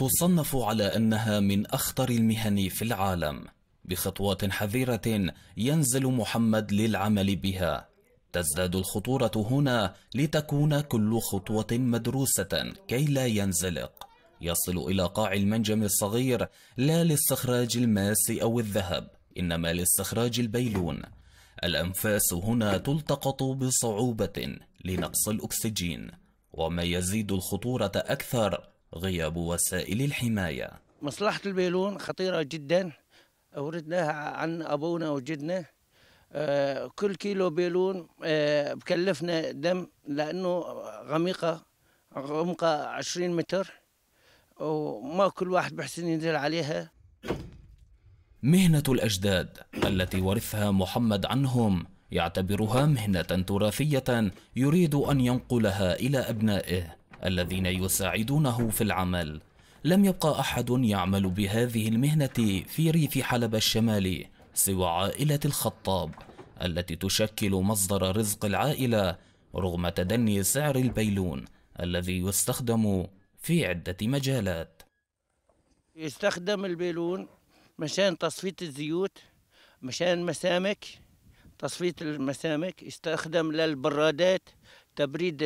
تصنف على أنها من أخطر المهن في العالم بخطوات حذرة ينزل محمد للعمل بها تزداد الخطورة هنا لتكون كل خطوة مدروسة كي لا ينزلق يصل إلى قاع المنجم الصغير لا لاستخراج الماس أو الذهب إنما لاستخراج البيلون الأنفاس هنا تلتقط بصعوبة لنقص الأكسجين وما يزيد الخطورة أكثر غياب وسائل الحماية مصلحة البيلون خطيرة جدا أوردناها عن أبونا وجدنا آه، كل كيلو بيلون آه، بكلفنا دم لأنه غميقة عمقها 20 متر وما كل واحد بحسن ينزل عليها مهنة الأجداد التي ورثها محمد عنهم يعتبرها مهنة تراثية يريد أن ينقلها إلى أبنائه الذين يساعدونه في العمل لم يبقى أحد يعمل بهذه المهنة في ريف حلب الشمالي سوى عائلة الخطاب التي تشكل مصدر رزق العائلة رغم تدني سعر البيلون الذي يستخدم في عدة مجالات يستخدم البيلون مشان تصفية الزيوت مشان مسامك تصفية المسامك يستخدم للبرادات تبريد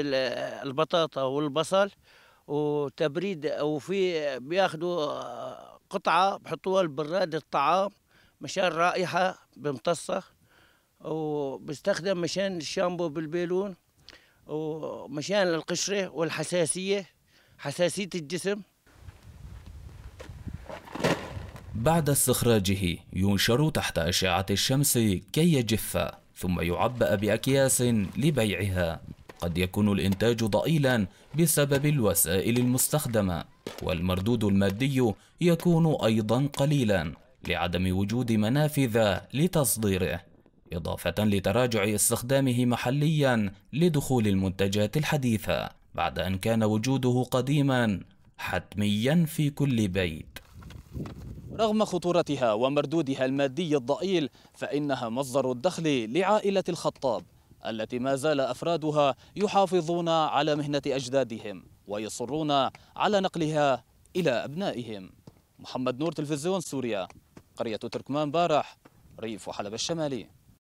البطاطا والبصل وتبريد وفي بياخدوا آه، قطعة بحطوها البراد الطعام مشان رائحة بمتصه وبيستخدم مشان الشامبو بالبيلون ومشان القشرة والحساسية حساسية الجسم بعد استخراجه ينشر تحت أشعة الشمس كي يجف ثم يعبأ بأكياس لبيعها قد يكون الإنتاج ضئيلا بسبب الوسائل المستخدمة والمردود المادي يكون أيضا قليلا لعدم وجود منافذ لتصديره إضافة لتراجع استخدامه محليا لدخول المنتجات الحديثة بعد أن كان وجوده قديما حتميا في كل بيت رغم خطورتها ومردودها المادي الضئيل فإنها مصدر الدخل لعائلة الخطاب التي ما زال أفرادها يحافظون على مهنة أجدادهم ويصرون على نقلها إلى أبنائهم محمد نور تلفزيون سوريا قرية تركمان بارح ريف حلب الشمالي